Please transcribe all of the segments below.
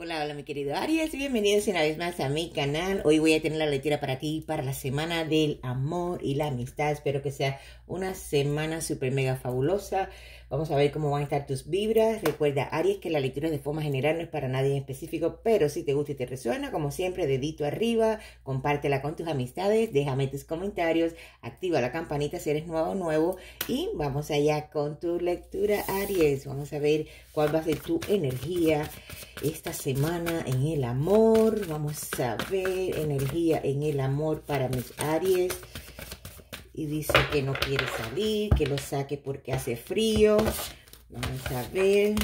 Hola, hola mi querido Aries, bienvenidos una vez más a mi canal. Hoy voy a tener la lectura para ti para la semana del amor y la amistad. Espero que sea una semana super mega fabulosa. Vamos a ver cómo van a estar tus vibras. Recuerda, Aries, que la lectura de forma general no es para nadie en específico, pero si te gusta y te resuena, como siempre, dedito arriba, compártela con tus amistades, déjame tus comentarios, activa la campanita si eres nuevo o nuevo y vamos allá con tu lectura, Aries. Vamos a ver cuál va a ser tu energía esta semana en el amor. Vamos a ver energía en el amor para mis Aries y dice que no quiere salir, que lo saque porque hace frío. Vamos a ver.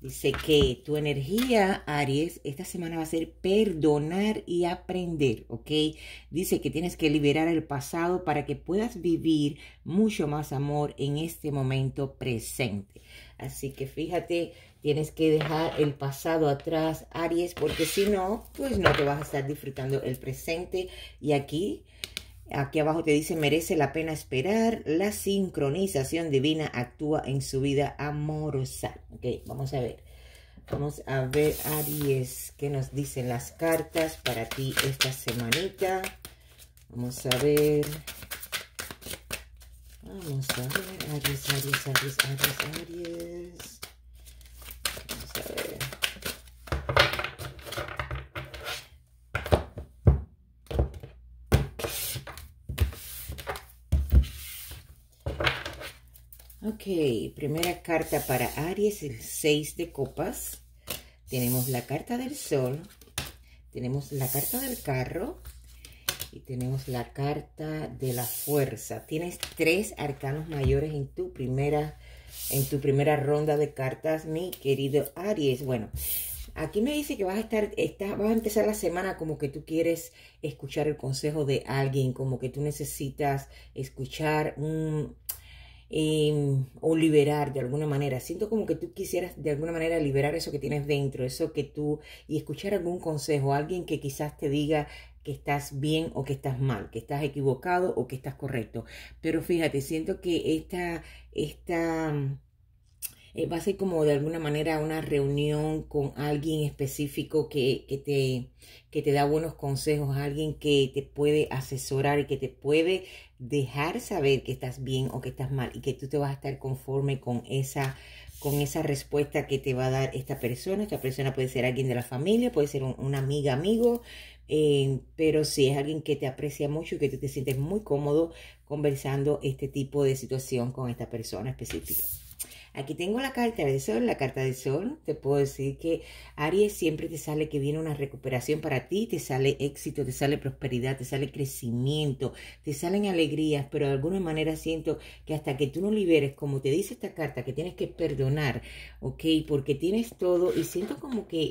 Dice que tu energía, Aries, esta semana va a ser perdonar y aprender, ¿ok? Dice que tienes que liberar el pasado para que puedas vivir mucho más amor en este momento presente. Así que fíjate Tienes que dejar el pasado atrás, Aries, porque si no, pues no te vas a estar disfrutando el presente. Y aquí, aquí abajo te dice, merece la pena esperar. La sincronización divina actúa en su vida amorosa. Ok, vamos a ver. Vamos a ver, Aries, qué nos dicen las cartas para ti esta semanita. Vamos a ver. Vamos a ver, Aries, Aries, Aries, Aries, Aries. Ok, primera carta para Aries, el 6 de copas. Tenemos la carta del sol, tenemos la carta del carro y tenemos la carta de la fuerza. Tienes tres arcanos mayores en tu primera, en tu primera ronda de cartas, mi querido Aries. Bueno, aquí me dice que vas a estar, vas a empezar la semana como que tú quieres escuchar el consejo de alguien, como que tú necesitas escuchar un Em, o liberar de alguna manera. Siento como que tú quisieras de alguna manera liberar eso que tienes dentro, eso que tú, y escuchar algún consejo, alguien que quizás te diga que estás bien o que estás mal, que estás equivocado o que estás correcto. Pero fíjate, siento que esta, esta, eh, va a ser como de alguna manera una reunión con alguien específico que, te, da buenos consejos, alguien que te puede asesorar y que te puede dejar saber que estás bien o que estás mal y que tú te vas a estar conforme con esa con esa respuesta que te va a dar esta persona. Esta persona puede ser alguien de la familia, puede ser un, una amiga, amigo, eh, pero si es alguien que te aprecia mucho y que tú te sientes muy cómodo conversando este tipo de situación con esta persona específica. Aquí tengo la carta del sol, la carta del sol. Te puedo decir que Aries siempre te sale que viene una recuperación para ti, te sale éxito, te sale prosperidad, te sale crecimiento, te salen alegrías, pero de alguna manera siento que hasta que tú no liberes, como te dice esta carta, que tienes que perdonar, ¿ok? Porque tienes todo y siento como que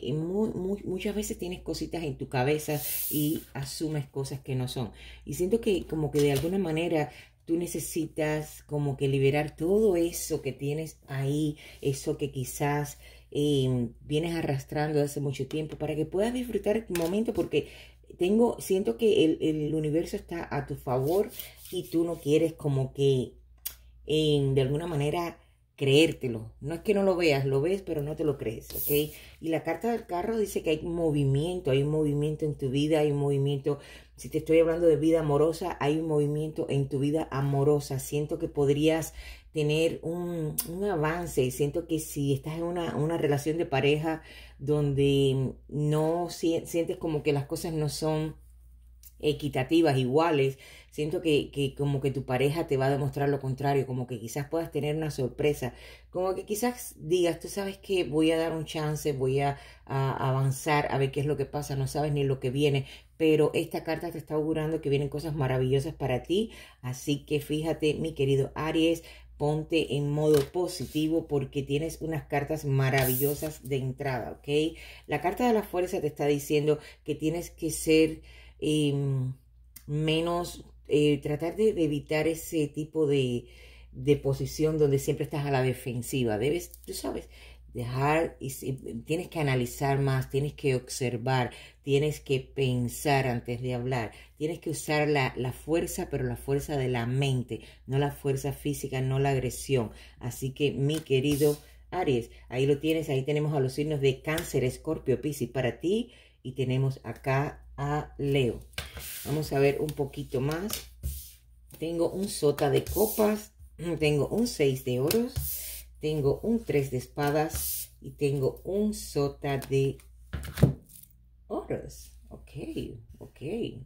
muchas veces tienes cositas en tu cabeza y asumes cosas que no son. Y siento que como que de alguna manera Tú necesitas como que liberar todo eso que tienes ahí, eso que quizás em, vienes arrastrando hace mucho tiempo, para que puedas disfrutar el momento, porque tengo, siento que el, universo está a tu favor y tú no quieres como que em, de alguna manera creértelo. No es que no lo veas, lo ves, pero no te lo crees, ¿ok? Y la carta del carro dice que hay movimiento, hay un movimiento en tu vida, hay un movimiento, si te estoy hablando de vida amorosa, hay un movimiento en tu vida amorosa. Siento que podrías tener un, avance y siento que si estás en una, relación de pareja donde no sientes como que las cosas no son equitativas, iguales, siento que, como que tu pareja te va a demostrar lo contrario, como que quizás puedas tener una sorpresa, como que quizás digas, tú sabes que voy a dar un chance, voy a, a, avanzar, a ver qué es lo que pasa, no sabes ni lo que viene, pero esta carta te está augurando que vienen cosas maravillosas para ti, así que fíjate, mi querido Aries, ponte en modo positivo porque tienes unas cartas maravillosas de entrada, ¿ok? La carta de la fuerza te está diciendo que tienes que ser Em, menos, eh, tratar de, evitar ese tipo de, de, posición donde siempre estás a la defensiva. Debes, tú sabes, dejar, y, tienes que analizar más, tienes que observar, tienes que pensar antes de hablar, tienes que usar la, la fuerza, pero la fuerza de la mente, no la fuerza física, no la agresión. Así que mi querido... Aries, ahí lo tienes, ahí tenemos a los signos de cáncer, escorpio, piscis para ti y tenemos acá Leo. Vamos a ver un poquito más. Tengo un sota de copas, mm, tengo un 6 de oros, tengo un 3 de espadas y tengo un sota de oros. Ok, ok.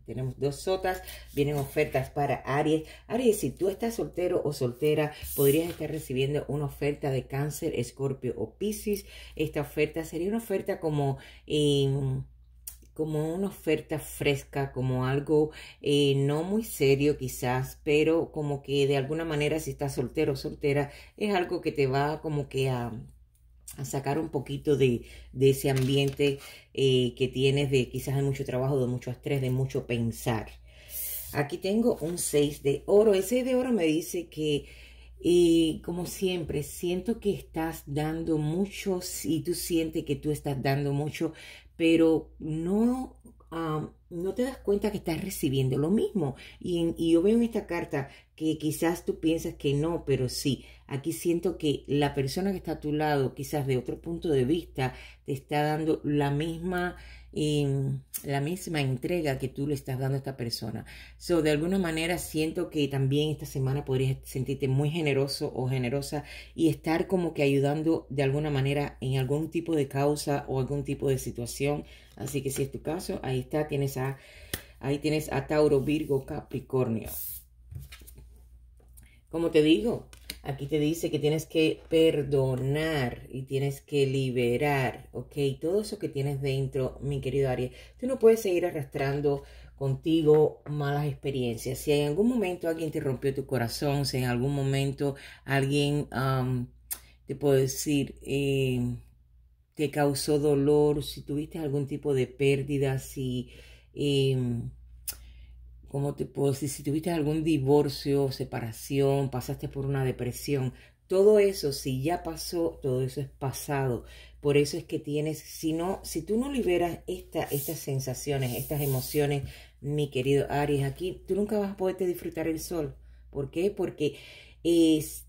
Tenemos dos sotas. Vienen ofertas para Aries. Aries, si tú estás soltero o soltera, podrías estar recibiendo una oferta de cáncer, escorpio o piscis. Esta oferta sería una oferta como... Em, como una oferta fresca, como algo eh, no muy serio quizás, pero como que de alguna manera si estás soltero o soltera, es algo que te va como que a, sacar un poquito de, ese ambiente eh, que tienes de quizás de mucho trabajo, de mucho estrés, de mucho pensar. Aquí tengo un 6 de oro. El 6 de oro me dice que eh, como siempre, siento que estás dando mucho, y tú sientes que tú estás dando mucho, pero no, ah, no te das cuenta que estás recibiendo lo mismo. Y, y yo veo en esta carta que quizás tú piensas que no, pero sí, aquí siento que la persona que está a tu lado, quizás de otro punto de vista, te está dando la misma y mm, la misma entrega que tú le estás dando a esta persona. So, de alguna manera siento que también esta semana podrías sentirte muy generoso o generosa y estar como que ayudando de alguna manera en algún tipo de causa o algún tipo de situación. Así que si es tu caso, ahí está, tienes a, ahí tienes a Tauro, Virgo, Capricornio. Como te digo, Aquí te dice que tienes que perdonar y tienes que liberar, ¿ok? Todo eso que tienes dentro, mi querido Aries. Tú no puedes seguir arrastrando contigo malas experiencias. Si en algún momento alguien te rompió tu corazón, si en algún momento alguien, te puedo decir, eh, te causó dolor, si tuviste algún tipo de pérdida, si... Em, como te puedo Si tuviste algún divorcio, separación, pasaste por una depresión, todo eso, si ya pasó, todo eso es pasado. Por eso es que tienes, si no, si tú no liberas esta, estas sensaciones, estas emociones, mi querido Aries, aquí tú nunca vas a poderte disfrutar el sol. ¿Por qué? Porque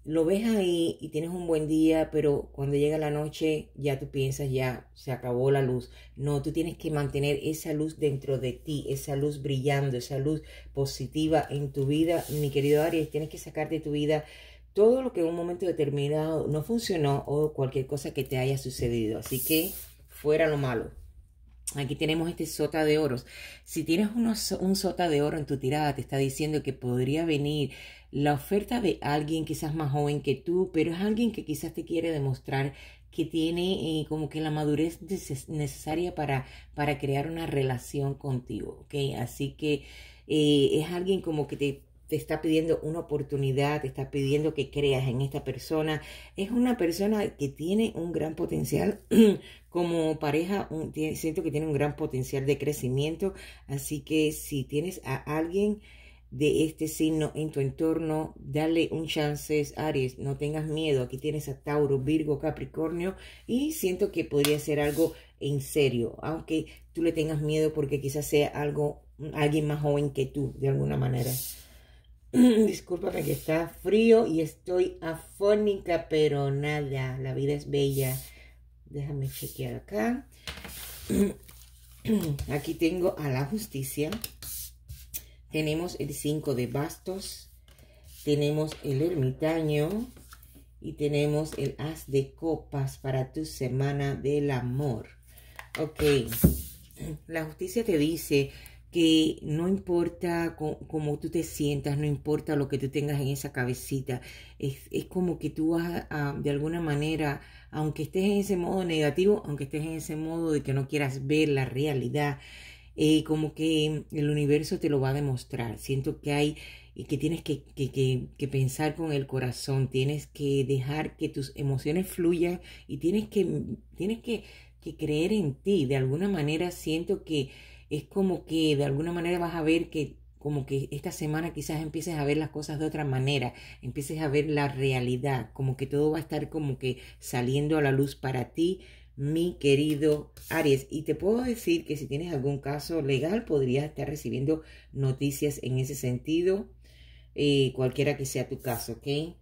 lo ves ahí y tienes un buen día, pero cuando llega la noche ya tú piensas, ya se acabó la luz. No, tú tienes que mantener esa luz dentro de ti, esa luz brillando, esa luz positiva en tu vida. Mi querido Aries, tienes que sacar de tu vida todo lo que en un momento determinado no funcionó o cualquier cosa que te haya sucedido. Así que fuera lo malo. Aquí tenemos este sota de oros. Si tienes un sota de oro en tu tirada, te está diciendo que podría venir la oferta de alguien quizás más joven que tú, pero es alguien que quizás te quiere demostrar que tiene eh, como que la madurez necesaria para, para crear una relación contigo, Así que eh, es alguien como que te, te, está pidiendo una oportunidad, te está pidiendo que creas en esta persona. Es una persona que tiene un gran potencial como pareja, siento que tiene un gran potencial de crecimiento, así que si tienes a alguien de este signo en tu entorno. Dale un chance, Aries, no tengas miedo. Aquí tienes a Tauro, Virgo, Capricornio y siento que podría ser algo en serio, aunque tú le tengas miedo porque quizás sea algo alguien más joven que tú, de alguna manera. Discúlpame que está frío y estoy afónica, pero nada, la vida es bella. Déjame chequear acá. Aquí tengo a la justicia. Tenemos el 5 de bastos, tenemos el ermitaño y tenemos el haz de copas para tu semana del amor. Ok, la justicia te dice que no importa cómo tú te sientas, no importa lo que tú tengas en esa cabecita, es, es como que tú vas de alguna manera, aunque estés en ese modo negativo, aunque estés en ese modo de que no quieras ver la realidad, eh, como que el universo te lo va a demostrar. Siento que hay que tienes que, que, que, que, pensar con el corazón, tienes que dejar que tus emociones fluyan y tienes que, tienes que, que creer en ti. De alguna manera siento que es como que de alguna manera vas a ver que como que esta semana quizás empieces a ver las cosas de otra manera, empieces a ver la realidad, como que todo va a estar como que saliendo a la luz para ti, mi querido Aries. Y te puedo decir que si tienes algún caso legal, podrías estar recibiendo noticias en ese sentido, eh, cualquiera que sea tu caso, ¿ok?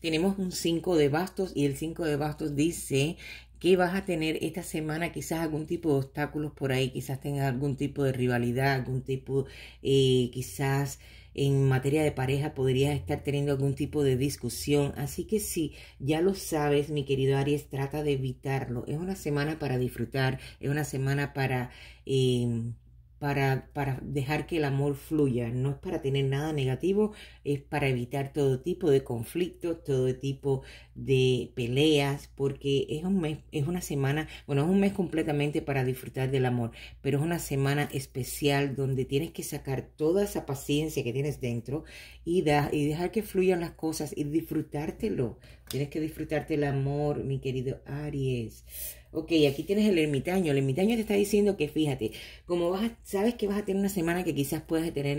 Tenemos un 5 de bastos y el 5 de bastos dice que vas a tener esta semana quizás algún tipo de obstáculos por ahí, quizás tengas algún tipo de rivalidad, algún tipo, eh, quizás en materia de pareja podrías estar teniendo algún tipo de discusión. Así que si ya lo sabes, mi querido Aries, trata de evitarlo. Es una semana para disfrutar, es una semana para... Em, para, para, dejar que el amor fluya, no es para tener nada negativo, es para evitar todo tipo de conflictos, todo tipo de peleas, porque es un mes, es una semana, bueno, es un mes completamente para disfrutar del amor, pero es una semana especial donde tienes que sacar toda esa paciencia que tienes dentro y, y dejar que fluyan las cosas y disfrutártelo. Tienes que disfrutarte el amor, mi querido Aries. Ok, aquí tienes el ermitaño. El ermitaño te está diciendo que fíjate, como vas sabes que vas a tener una semana que quizás puedas tener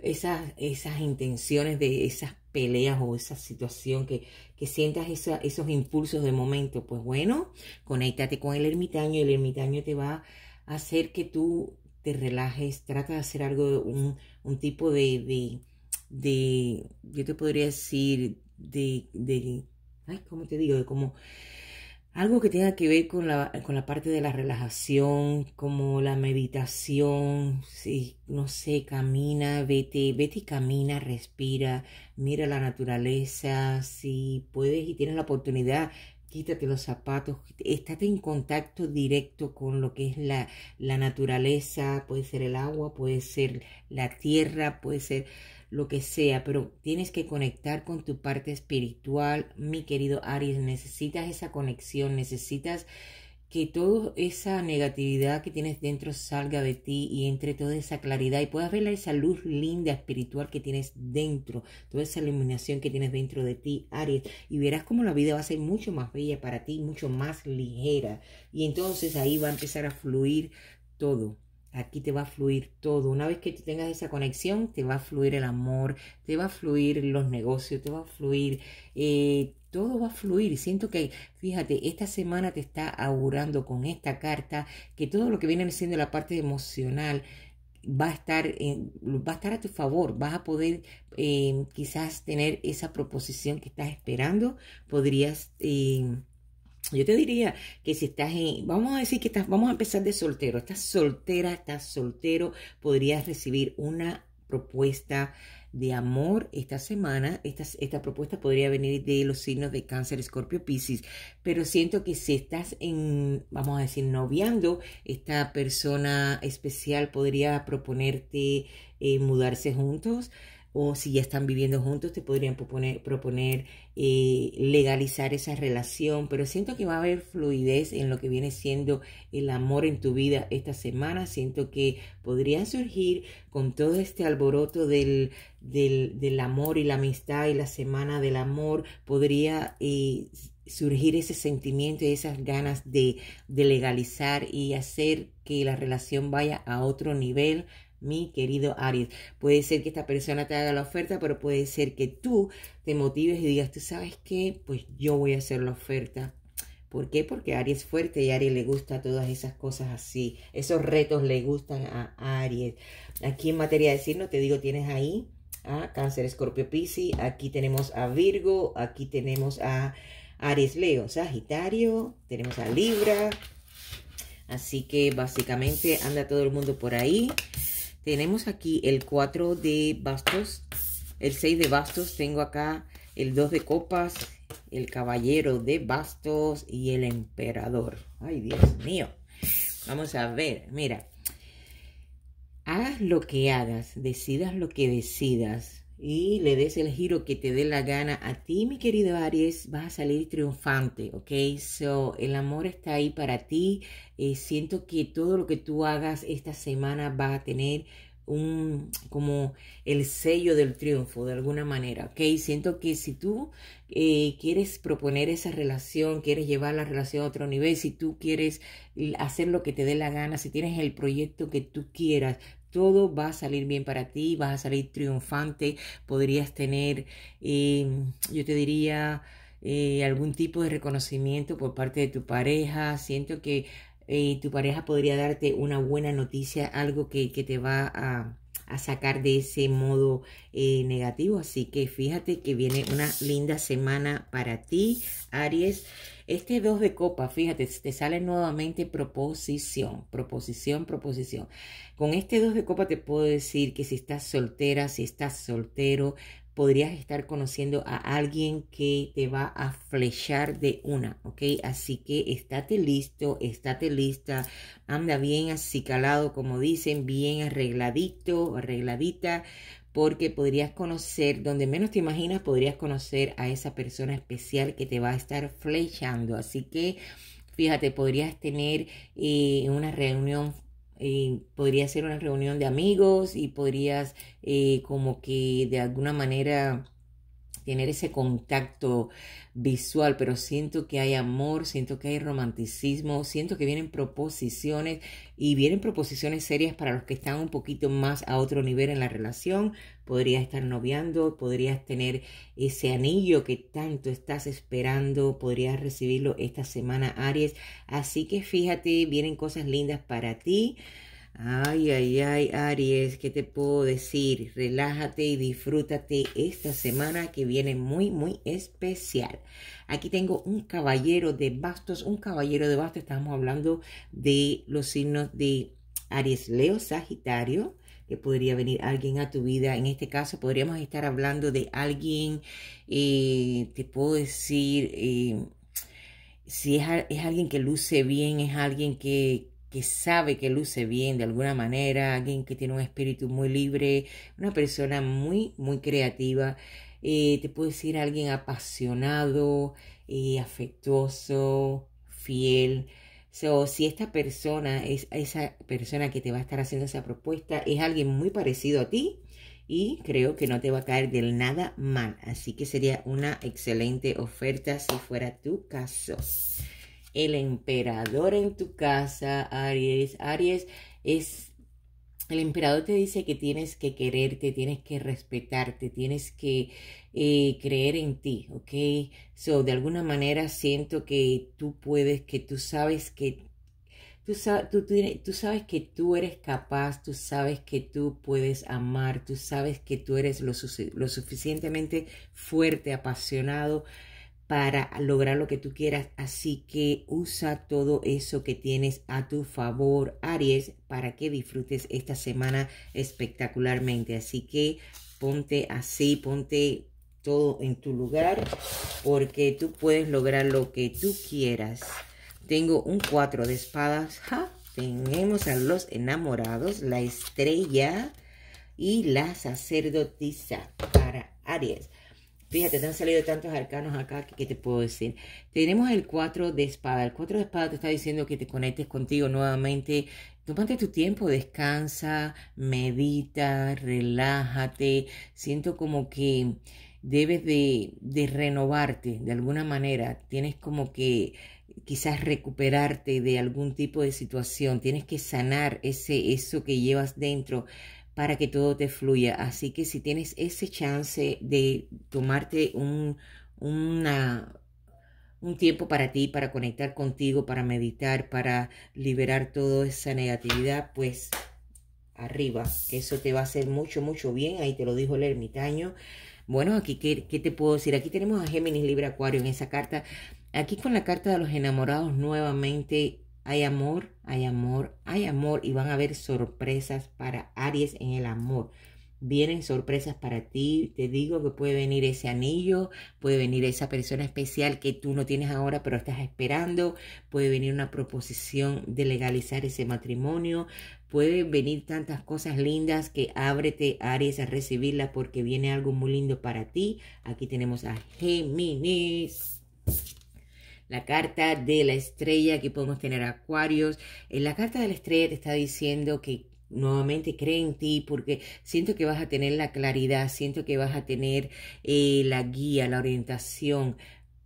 esas, esas intenciones de esas peleas o esa situación que, que sientas esos impulsos de momento, pues bueno, conéctate con el ermitaño el ermitaño te va a hacer que tú te relajes, trata de hacer algo, un, un tipo de, de, de, yo te podría decir, de, de, ay, ¿cómo te digo? De como algo que tenga que ver con la, con la parte de la relajación, como la meditación, si, no sé, camina, vete, vete y camina, respira, mira la naturaleza, si puedes y tienes la oportunidad, quítate los zapatos, estate en contacto directo con lo que es la, la naturaleza, puede ser el agua, puede ser la tierra, puede ser lo que sea, pero tienes que conectar con tu parte espiritual, mi querido Aries, necesitas esa conexión, necesitas que toda esa negatividad que tienes dentro salga de ti y entre toda esa claridad y puedas ver esa luz linda espiritual que tienes dentro, toda esa iluminación que tienes dentro de ti, Aries, y verás cómo la vida va a ser mucho más bella para ti, mucho más ligera. Y entonces ahí va a empezar a fluir todo. Aquí te va a fluir todo. Una vez que tú tengas esa conexión, te va a fluir el amor, te va a fluir los negocios, te va a fluir, eh, todo va a fluir. Siento que, fíjate, esta semana te está augurando con esta carta que todo lo que viene siendo la parte emocional, va a estar, va a, estar a tu favor, vas a poder eh, quizás tener esa proposición que estás esperando, podrías eh, yo te diría que si estás en, vamos a decir que estás, vamos a empezar de soltero, estás soltera, estás soltero, podrías recibir una propuesta de amor esta semana. Esta, propuesta podría venir de los signos de cáncer, escorpio, piscis, pero siento que si estás en, vamos a decir, noviando, esta persona especial podría proponerte eh, mudarse juntos o si ya están viviendo juntos, te podrían proponer, eh, legalizar esa relación, pero siento que va a haber fluidez en lo que viene siendo el amor en tu vida esta semana, siento que podría surgir con todo este alboroto del, del, amor y la amistad y la semana del amor, podría... Eh, surgir ese sentimiento y esas ganas de legalizar y hacer que la relación vaya a otro nivel, mi querido Aries. Puede ser que esta persona te haga la oferta, pero puede ser que tú te motives y digas, tú sabes qué, pues yo voy a hacer la oferta. ¿Por qué? Porque Aries es fuerte y a Aries le gusta todas esas cosas así. Esos retos le gustan a Aries. Aquí en materia de signo, te digo, tienes ahí a Cáncer, Escorpio, Piscis. Aquí tenemos a Virgo. Aquí tenemos a Aries, Leo, Sagitario. Tenemos a Libra. Así que básicamente anda todo el mundo por ahí. Tenemos aquí el 4 de bastos, el 6 de bastos, tengo acá el 2 de copas, el caballero de bastos y el emperador. Ay, Dios mío. Vamos a ver, mira. Hagas lo que hagas, decidas lo que decidas, y le des el giro que te dé la gana a ti, mi querido Aries, vas a salir triunfante, ¿ok? So, el amor está ahí para ti. Eh, siento que todo lo que tú hagas esta semana va a tener un como el sello del triunfo de alguna manera, ¿ok? Siento que si tú eh, quieres proponer esa relación, quieres llevar la relación a otro nivel, si tú quieres hacer lo que te dé la gana, si tienes el proyecto que tú quieras, todo va a salir bien para ti, vas a salir triunfante, podrías tener, em, yo te diría, eh, algún tipo de reconocimiento por parte de tu pareja, siento que eh, tu pareja podría darte una buena noticia, algo que, te va a, sacar de ese modo eh, negativo, así que fíjate que viene una linda semana para ti, Aries. Este dos de copa, fíjate, te sale nuevamente proposición, proposición, proposición. Con este dos de copa te puedo decir que si estás soltera, si estás soltero, podrías estar conociendo a alguien que te va a flechar de una, ¿ok? Así que estate listo, estate lista, anda bien acicalado, como dicen, bien arregladito, arregladita, porque podrías conocer, donde menos te imaginas, podrías conocer a esa persona especial que te va a estar flechando. Así que, fíjate, podrías tener eh, una reunión eh, podría ser una reunión de amigos y podrías eh, como que de alguna manera tener ese contacto visual, pero siento que hay amor, siento que hay romanticismo, siento que vienen proposiciones y vienen proposiciones serias para los que están un poquito más a otro nivel en la relación. Podrías estar noviando, podrías tener ese anillo que tanto estás esperando, podrías recibirlo esta semana, Aries. Así que fíjate, vienen cosas lindas para ti. Ay, ay, ay, Aries, ¿qué te puedo decir? Relájate y disfrútate esta semana que viene muy, muy especial. Aquí tengo un caballero de bastos, un caballero de bastos, estamos hablando de los signos de Aries, Leo, Sagitario, que podría venir alguien a tu vida. En este caso podríamos estar hablando de alguien, eh, te puedo decir, eh, si es alguien que luce bien, es alguien que que sabe que luce bien de alguna manera, alguien que tiene un espíritu muy libre, una persona muy, muy creativa. Eh, te puede decir alguien apasionado, eh, afectuoso, fiel. So, si esta persona es esa persona que te va a estar haciendo esa propuesta, es alguien muy parecido a ti y creo que no te va a caer del nada mal. Así que sería una excelente oferta si fuera tu caso el emperador en tu casa, Aries. Aries es, el emperador te dice que tienes que quererte, tienes que respetarte, tienes que eh, creer en ti, ¿ok? So, de alguna manera siento que tú puedes, que tú sabes que Tú, tú, sabes que tú eres capaz, tú sabes que tú puedes amar, tú sabes que tú eres lo suficientemente fuerte, apasionado para lograr lo que tú quieras. Así que usa todo eso que tienes a tu favor, Aries, para que disfrutes esta semana espectacularmente. Así que ponte así, ponte todo en tu lugar, porque tú puedes lograr lo que tú quieras. Tengo un cuatro de espadas. Tenemos a los enamorados, la estrella y la sacerdotisa para Aries. Fíjate, te han salido tantos arcanos acá que te puedo decir. Tenemos el cuatro de espada. El cuatro de espada te está diciendo que te conectes contigo nuevamente. Tómate tu tiempo, descansa, medita, relájate. Siento como que debes de, de renovarte de alguna manera. Tienes como que quizás recuperarte de algún tipo de situación. Tienes que sanar ese, eso que llevas dentro para que todo te fluya. Así que si tienes ese chance de tomarte un, un tiempo para ti, para conectar contigo, para meditar, para liberar toda esa negatividad, pues arriba. Que Eso te va a hacer mucho, mucho bien. Ahí te lo dijo el ermitaño. Bueno, aquí, ¿qué, te puedo decir? Aquí tenemos a Géminis, Libre Acuario en esa carta. Aquí con la carta de los enamorados nuevamente hay amor, hay amor, hay amor y van a haber sorpresas para Aries en el amor. Vienen sorpresas para ti, te digo que puede venir ese anillo, puede venir esa persona especial que tú no tienes ahora pero estás esperando, puede venir una proposición de legalizar ese matrimonio, puede venir tantas cosas lindas que ábrete Aries a recibirla porque viene algo muy lindo para ti. Aquí tenemos a Géminis la carta de la estrella, que podemos tener acuarios. En eh, la carta de la estrella te está diciendo que nuevamente cree en ti porque siento que vas a tener la claridad, siento que vas a tener eh, la guía, la orientación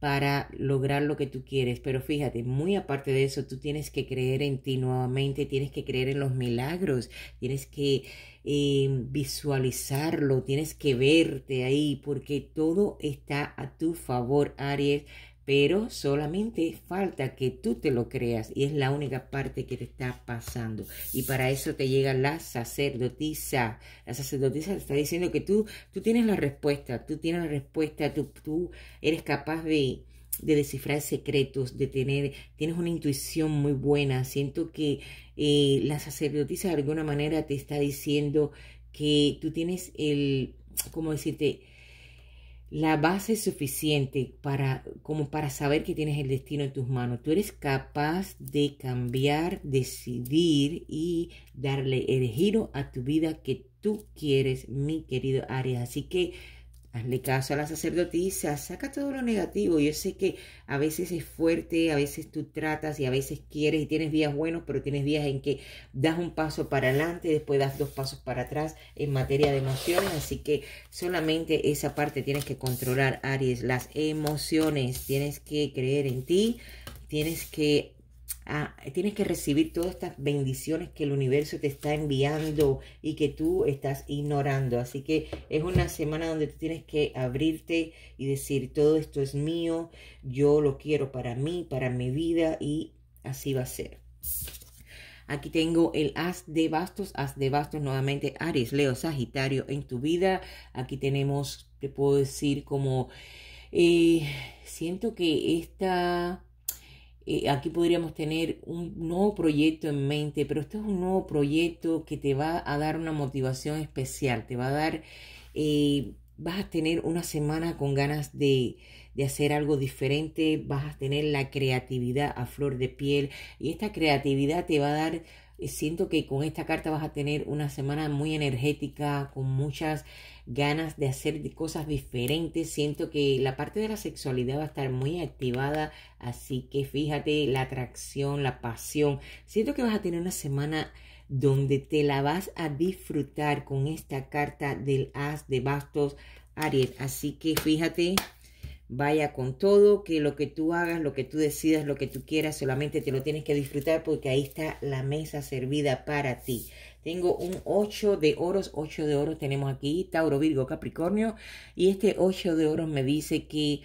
para lograr lo que tú quieres. Pero fíjate, muy aparte de eso, tú tienes que creer en ti nuevamente, tienes que creer en los milagros, tienes que em, visualizarlo, tienes que verte ahí, porque todo está a tu favor, Aries pero solamente falta que tú te lo creas y es la única parte que te está pasando. Y para eso te llega la sacerdotisa. La sacerdotisa te está diciendo que tú, tú tienes la respuesta, tú tienes la respuesta, tú, tú eres capaz de, de descifrar secretos, de tener, tienes una intuición muy buena. Siento que eh, la sacerdotisa de alguna manera te está diciendo que tú tienes el, ¿cómo decirte? la base suficiente para, como para saber que tienes el destino en tus manos. Tú eres capaz de cambiar, decidir y darle el giro a tu vida que tú quieres, mi querido Aries. Así que Hazle caso a la sacerdotisa, saca todo lo negativo. Yo sé que a veces es fuerte, a veces tú tratas y a veces quieres y tienes días buenos, pero tienes días en que das un paso para adelante, después das dos pasos para atrás en materia de emociones. Así que solamente esa parte tienes que controlar, Aries, las emociones. Tienes que creer en ti, tienes que tienes que recibir todas estas bendiciones que el universo te está enviando y que tú estás ignorando. Así que es una semana donde tú tienes que abrirte y decir, todo esto es mío, yo lo quiero para mí, para mi vida y así va a ser. Aquí tengo el as de bastos, as de bastos nuevamente, Aries, Leo, Sagitario en tu vida. Aquí tenemos, te puedo decir como, eh, siento que esta eh, aquí podríamos tener un nuevo proyecto en mente, pero este es un nuevo proyecto que te va a dar una motivación especial, te va a dar, eh, vas a tener una semana con ganas de, de hacer algo diferente, vas a tener la creatividad a flor de piel y esta creatividad te va a dar eh, siento que con esta carta vas a tener una semana muy energética, con muchas ganas de hacer cosas diferentes. Siento que la parte de la sexualidad va a estar muy activada, así que fíjate la atracción, la pasión. Siento que vas a tener una semana donde te la vas a disfrutar con esta carta del as de bastos Aries. Así que fíjate vaya con todo, que lo que tú hagas, lo que tú decidas, lo que tú quieras, solamente te lo tienes que disfrutar porque ahí está la mesa servida para ti. Tengo un 8 de oros, 8 de oros tenemos aquí, Tauro, Virgo, Capricornio, y este 8 de oros me dice que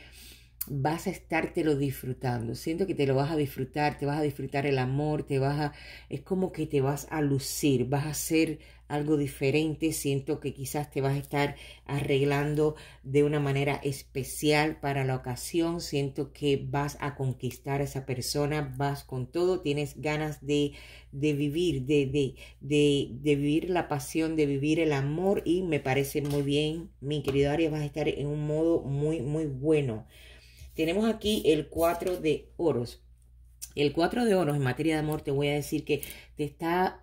vas a estártelo disfrutando. Siento que te lo vas a disfrutar, te vas a disfrutar el amor, te vas a... Es como que te vas a lucir, vas a ser algo diferente, siento que quizás te vas a estar arreglando de una manera especial para la ocasión, siento que vas a conquistar a esa persona, vas con todo, tienes ganas de, de vivir, de, de, de, vivir la pasión, de vivir el amor y me parece muy bien, mi querido Aries, vas a estar en un modo muy, muy bueno. Tenemos aquí el 4 de oros. El 4 de oros en materia de amor te voy a decir que te está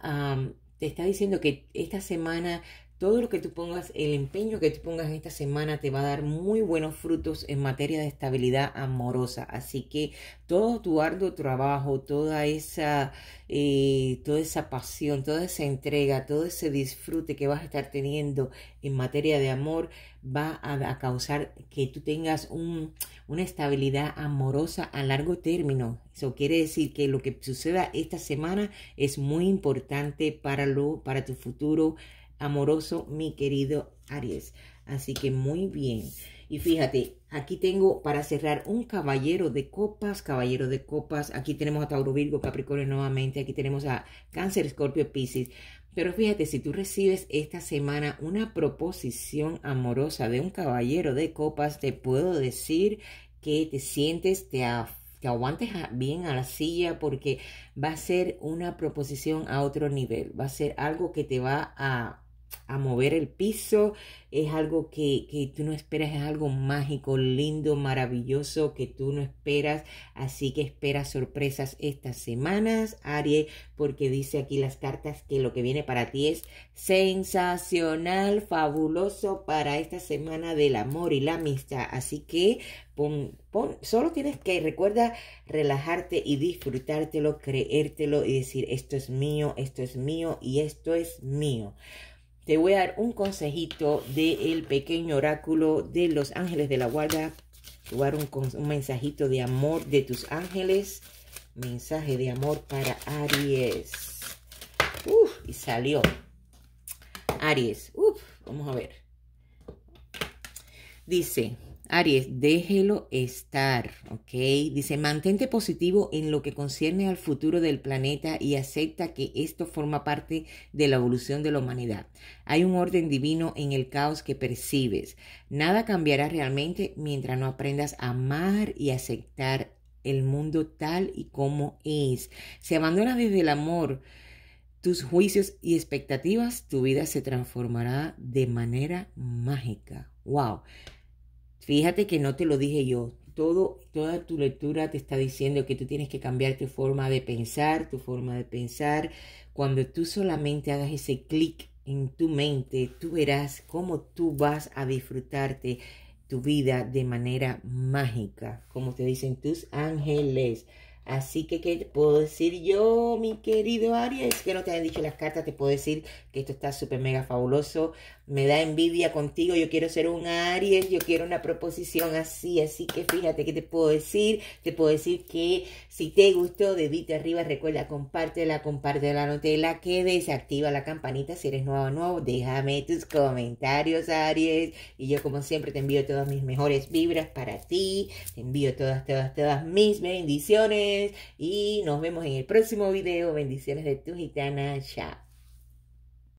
te está diciendo que esta semana todo lo que tú pongas, el empeño que tú pongas esta semana te va a dar muy buenos frutos en materia de estabilidad amorosa. Así que todo tu arduo trabajo, toda esa, eh, toda esa pasión, toda esa entrega, todo ese disfrute que vas a estar teniendo en materia de amor va a, causar que tú tengas un, una estabilidad amorosa a largo término. Eso quiere decir que lo que suceda esta semana es muy importante para, lo, para tu futuro amoroso, mi querido Aries. Así que muy bien. Y fíjate, aquí tengo para cerrar un caballero de copas, caballero de copas. Aquí tenemos a Tauro Virgo, Capricornio nuevamente. Aquí tenemos a Cáncer, Escorpio, Pisces. Pero fíjate, si tú recibes esta semana una proposición amorosa de un caballero de copas, te puedo decir que te sientes, te aguantes bien a la silla porque va a ser una proposición a otro nivel, va a ser algo que te va a a mover el piso, es algo que, que, tú no esperas, es algo mágico, lindo, maravilloso, que tú no esperas, así que espera sorpresas estas semanas, Aries, porque dice aquí las cartas que lo que viene para ti es sensacional, fabuloso para esta semana del amor y la amistad, así que pon, pon, solo tienes que, recuerda, relajarte y disfrutártelo, creértelo y decir, esto es mío, esto es mío y esto es mío te voy a dar un consejito del pequeño oráculo de los ángeles de la guarda. Te voy a dar un, un mensajito de amor de tus ángeles. Mensaje de amor para Aries. Uf, y salió. Aries, uf, vamos a ver. Dice, Aries, déjelo estar, ¿ok? Dice, mantente positivo en lo que concierne al futuro del planeta y acepta que esto forma parte de la evolución de la humanidad. Hay un orden divino en el caos que percibes. Nada cambiará realmente mientras no aprendas a amar y aceptar el mundo tal y como es. Si abandonas desde el amor tus juicios y expectativas, tu vida se transformará de manera mágica. ¡Wow! Fíjate que no te lo dije yo. Todo, toda tu lectura te está diciendo que tú tienes que cambiar tu forma de pensar, tu forma de pensar. Cuando tú solamente hagas ese clic en tu mente, tú verás cómo tú vas a disfrutarte tu vida de manera mágica, como te dicen tus ángeles. Así que, ¿qué te puedo decir yo, mi querido Aries? Que no te han dicho las cartas, te puedo decir que esto está súper mega fabuloso me da envidia contigo, yo quiero ser un Aries, yo quiero una proposición así, así que fíjate que te puedo decir, te puedo decir que si te gustó, dedito arriba, recuerda, compártela, compártela, no te la quedes, activa la campanita si eres nuevo o nuevo, déjame tus comentarios, Aries, y yo como siempre te envío todas mis mejores vibras para ti, te envío todas, todas, todas mis bendiciones, y nos vemos en el próximo video, bendiciones de tu gitana, chao.